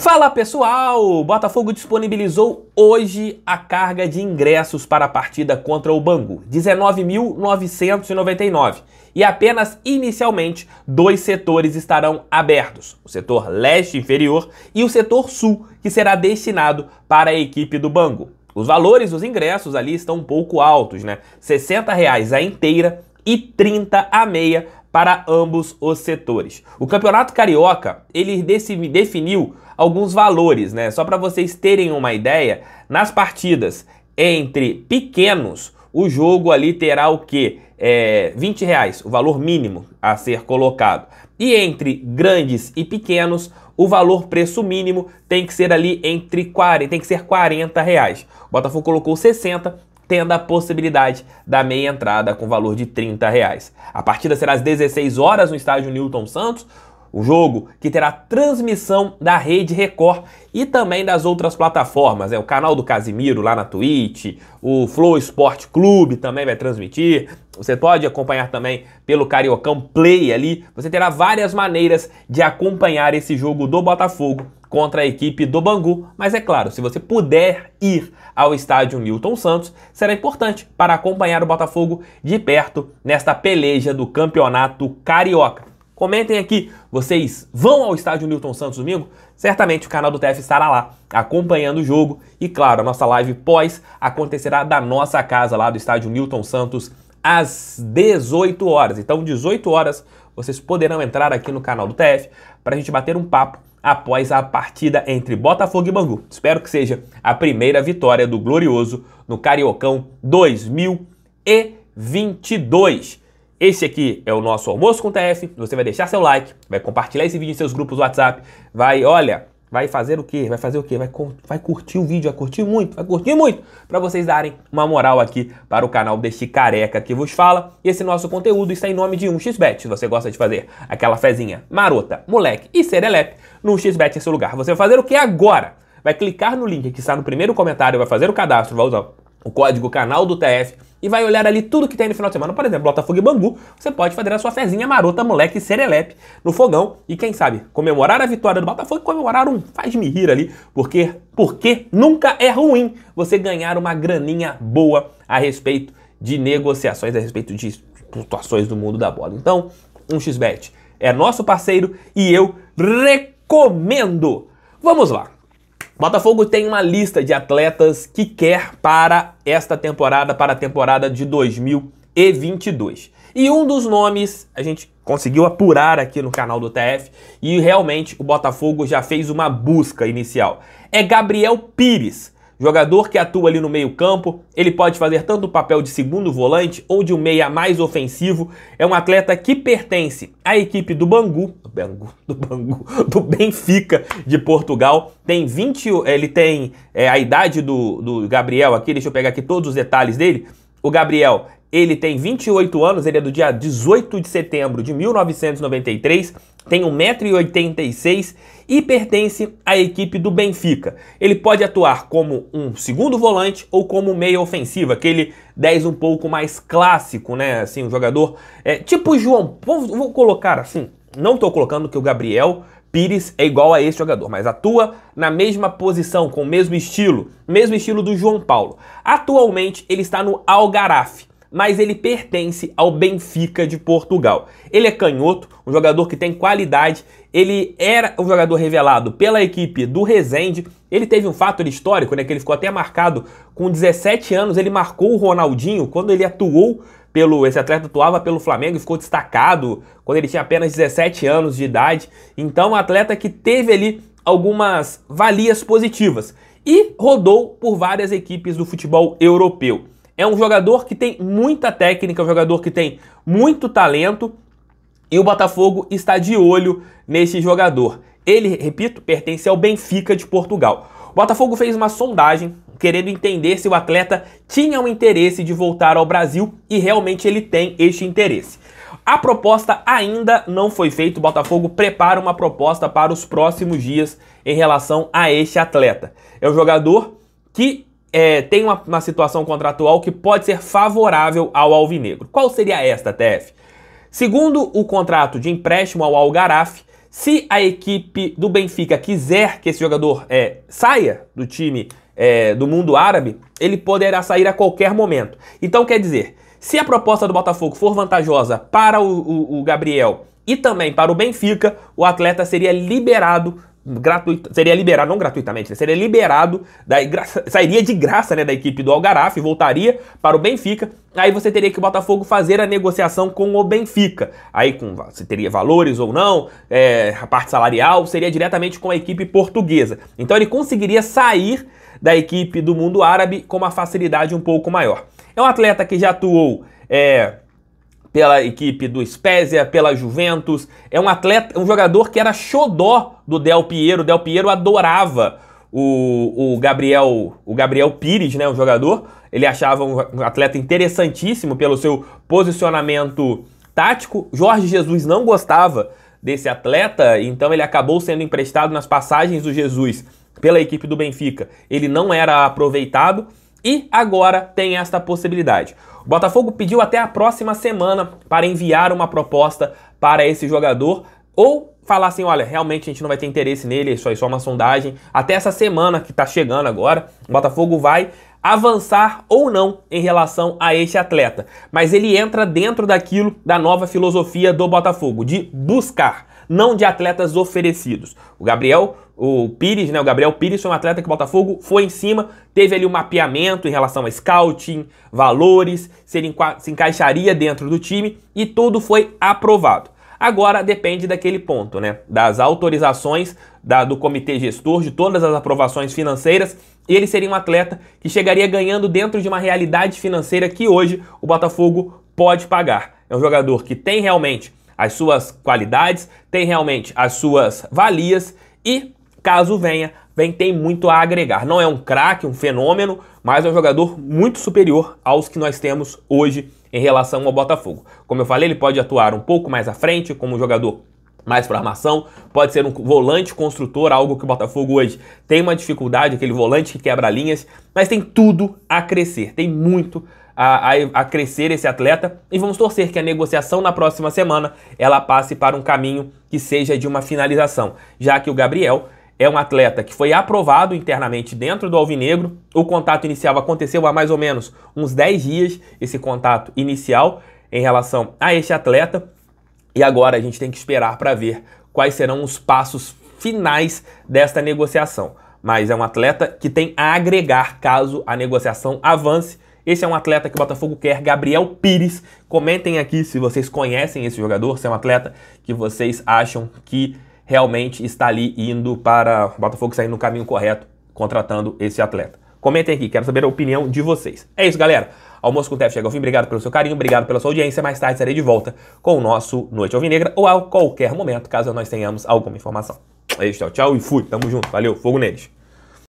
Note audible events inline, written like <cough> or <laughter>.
Fala pessoal! Botafogo disponibilizou hoje a carga de ingressos para a partida contra o Bangu, 19.999, e apenas inicialmente dois setores estarão abertos: o setor leste inferior e o setor sul, que será destinado para a equipe do Bangu. Os valores dos ingressos ali estão um pouco altos, né? R$ reais a inteira e 30 a meia para ambos os setores. O Campeonato Carioca, ele definiu alguns valores, né? Só para vocês terem uma ideia, nas partidas entre pequenos, o jogo ali terá o quê? É, 20 reais, o valor mínimo a ser colocado. E entre grandes e pequenos, o valor preço mínimo tem que ser ali entre 40, tem que ser 40 reais. O Botafogo colocou 60, tendo a possibilidade da meia entrada com valor de 30 reais. A partida será às 16 horas no estádio Newton Santos o jogo que terá transmissão da Rede Record e também das outras plataformas. É o canal do Casimiro lá na Twitch, o Flow Sport Clube também vai transmitir. Você pode acompanhar também pelo Cariocão Play ali. Você terá várias maneiras de acompanhar esse jogo do Botafogo contra a equipe do Bangu. Mas é claro, se você puder ir ao estádio Nilton Santos, será importante para acompanhar o Botafogo de perto nesta peleja do Campeonato Carioca. Comentem aqui, vocês vão ao estádio Newton Santos domingo? Certamente o canal do TF estará lá, acompanhando o jogo. E claro, a nossa live pós acontecerá da nossa casa lá do estádio Newton Santos às 18 horas. Então, 18 horas, vocês poderão entrar aqui no canal do TF para a gente bater um papo após a partida entre Botafogo e Bangu. Espero que seja a primeira vitória do Glorioso no Cariocão 2022. Esse aqui é o nosso almoço com TF. Você vai deixar seu like, vai compartilhar esse vídeo em seus grupos do WhatsApp, vai, olha, vai fazer o quê? Vai fazer o quê? Vai, vai curtir o vídeo, vai curtir muito, vai curtir muito, para vocês darem uma moral aqui para o canal deste careca que vos fala. E esse nosso conteúdo está em nome de 1xbet. Se você gosta de fazer aquela fezinha marota, moleque e serelepe, no 1xbet é seu lugar. Você vai fazer o quê agora? Vai clicar no link que está no primeiro comentário, vai fazer o cadastro, vai usar o código canal do TF e vai olhar ali tudo que tem no final de semana. Por exemplo, Botafogo e Bangu, você pode fazer a sua fezinha marota, moleque, serelepe no fogão e quem sabe comemorar a vitória do Botafogo e comemorar um faz-me rir ali, porque, porque nunca é ruim você ganhar uma graninha boa a respeito de negociações, a respeito de situações do mundo da bola. Então, um xbet é nosso parceiro e eu recomendo. Vamos lá. Botafogo tem uma lista de atletas que quer para esta temporada, para a temporada de 2022. E um dos nomes a gente conseguiu apurar aqui no canal do TF e realmente o Botafogo já fez uma busca inicial. É Gabriel Pires Jogador que atua ali no meio-campo, ele pode fazer tanto o papel de segundo volante ou de um meia mais ofensivo. É um atleta que pertence à equipe do Bangu, do Bangu, <laughs> do Bangu, do Benfica de Portugal. Tem 20, ele tem é, a idade do, do Gabriel aqui, deixa eu pegar aqui todos os detalhes dele. O Gabriel, ele tem 28 anos, ele é do dia 18 de setembro de 1993 tem 1,86m e pertence à equipe do Benfica. Ele pode atuar como um segundo volante ou como meia ofensiva, aquele 10 um pouco mais clássico, né? Assim, um jogador é, tipo o João. Vou, vou colocar assim, não estou colocando que o Gabriel Pires é igual a esse jogador, mas atua na mesma posição, com o mesmo estilo, mesmo estilo do João Paulo. Atualmente ele está no Algarve mas ele pertence ao Benfica de Portugal. Ele é canhoto, um jogador que tem qualidade, ele era um jogador revelado pela equipe do Rezende. Ele teve um fator histórico, né, que ele ficou até marcado com 17 anos, ele marcou o Ronaldinho quando ele atuou pelo esse atleta atuava pelo Flamengo e ficou destacado quando ele tinha apenas 17 anos de idade. Então, um atleta que teve ali algumas valias positivas e rodou por várias equipes do futebol europeu é um jogador que tem muita técnica, é um jogador que tem muito talento e o Botafogo está de olho nesse jogador. Ele, repito, pertence ao Benfica de Portugal. O Botafogo fez uma sondagem querendo entender se o atleta tinha um interesse de voltar ao Brasil e realmente ele tem este interesse. A proposta ainda não foi feita, o Botafogo prepara uma proposta para os próximos dias em relação a este atleta. É um jogador que é, tem uma, uma situação contratual que pode ser favorável ao alvinegro. Qual seria esta, TF? Segundo o contrato de empréstimo ao Algaraf, se a equipe do Benfica quiser que esse jogador é, saia do time é, do mundo árabe, ele poderá sair a qualquer momento. Então, quer dizer, se a proposta do Botafogo for vantajosa para o, o, o Gabriel e também para o Benfica, o atleta seria liberado gratuito, seria liberado, não gratuitamente, né? seria liberado, da, sairia de graça né, da equipe do Algaraf, voltaria para o Benfica, aí você teria que o Botafogo fazer a negociação com o Benfica, aí com, se teria valores ou não, é, a parte salarial, seria diretamente com a equipe portuguesa, então ele conseguiria sair da equipe do mundo árabe com uma facilidade um pouco maior. É um atleta que já atuou é, pela equipe do Spezia, pela Juventus. É um atleta, um jogador que era xodó do Del Piero. O Del Piero adorava o, o Gabriel, o Gabriel Pires, né, o jogador. Ele achava um atleta interessantíssimo pelo seu posicionamento tático. Jorge Jesus não gostava desse atleta, então ele acabou sendo emprestado nas passagens do Jesus pela equipe do Benfica. Ele não era aproveitado e agora tem esta possibilidade. O Botafogo pediu até a próxima semana para enviar uma proposta para esse jogador ou falar assim, olha, realmente a gente não vai ter interesse nele, isso é aí é só uma sondagem. Até essa semana que está chegando agora, o Botafogo vai avançar ou não em relação a este atleta. Mas ele entra dentro daquilo da nova filosofia do Botafogo, de buscar não de atletas oferecidos. O Gabriel, o Pires, né? O Gabriel Pires foi um atleta que o Botafogo foi em cima, teve ali um mapeamento em relação a scouting, valores, se ele se encaixaria dentro do time e tudo foi aprovado. Agora depende daquele ponto, né? Das autorizações da, do comitê gestor, de todas as aprovações financeiras, ele seria um atleta que chegaria ganhando dentro de uma realidade financeira que hoje o Botafogo pode pagar. É um jogador que tem realmente as suas qualidades, tem realmente as suas valias e caso venha, vem tem muito a agregar. Não é um craque, um fenômeno, mas é um jogador muito superior aos que nós temos hoje em relação ao Botafogo. Como eu falei, ele pode atuar um pouco mais à frente como jogador mais para armação, pode ser um volante construtor, algo que o Botafogo hoje tem uma dificuldade, aquele volante que quebra linhas, mas tem tudo a crescer, tem muito a, a, a crescer esse atleta e vamos torcer que a negociação na próxima semana ela passe para um caminho que seja de uma finalização, já que o Gabriel é um atleta que foi aprovado internamente dentro do Alvinegro. O contato inicial aconteceu há mais ou menos uns 10 dias, esse contato inicial em relação a este atleta. E agora a gente tem que esperar para ver quais serão os passos finais desta negociação. Mas é um atleta que tem a agregar caso a negociação avance esse é um atleta que o Botafogo quer, Gabriel Pires. Comentem aqui se vocês conhecem esse jogador, se é um atleta que vocês acham que realmente está ali indo para o Botafogo sair no caminho correto, contratando esse atleta. Comentem aqui, quero saber a opinião de vocês. É isso, galera. Almoço com o TF chega ao fim. Obrigado pelo seu carinho, obrigado pela sua audiência. Mais tarde estarei de volta com o nosso Noite Alvinegra ou a qualquer momento, caso nós tenhamos alguma informação. É isso, tchau, tchau e fui. Tamo junto. Valeu, fogo neles.